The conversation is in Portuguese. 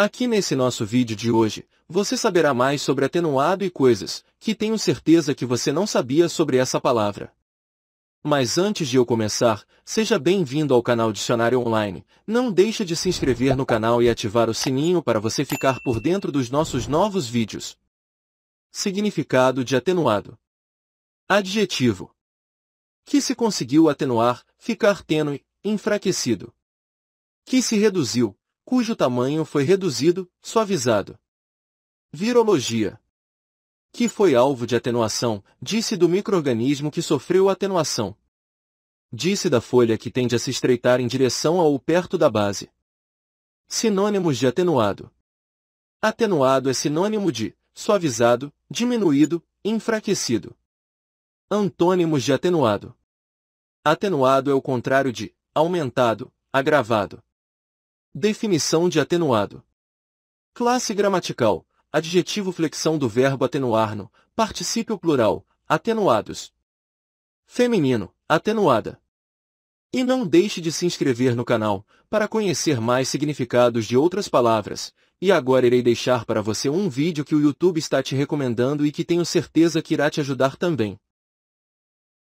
Aqui nesse nosso vídeo de hoje, você saberá mais sobre atenuado e coisas, que tenho certeza que você não sabia sobre essa palavra. Mas antes de eu começar, seja bem-vindo ao canal Dicionário Online. Não deixe de se inscrever no canal e ativar o sininho para você ficar por dentro dos nossos novos vídeos. Significado de atenuado. Adjetivo. Que se conseguiu atenuar, ficar tênue, enfraquecido. Que se reduziu, cujo tamanho foi reduzido, suavizado. Virologia. Que foi alvo de atenuação, disse do microorganismo que sofreu atenuação. Disse da folha que tende a se estreitar em direção ao ou perto da base. Sinônimos de atenuado. Atenuado é sinônimo de suavizado, diminuído, enfraquecido. Antônimos de atenuado. Atenuado é o contrário de aumentado, agravado. Definição de atenuado. Classe gramatical. Adjetivo flexão do verbo atenuar no particípio plural, atenuados. Feminino, atenuada. E não deixe de se inscrever no canal para conhecer mais significados de outras palavras. E agora irei deixar para você um vídeo que o YouTube está te recomendando e que tenho certeza que irá te ajudar também.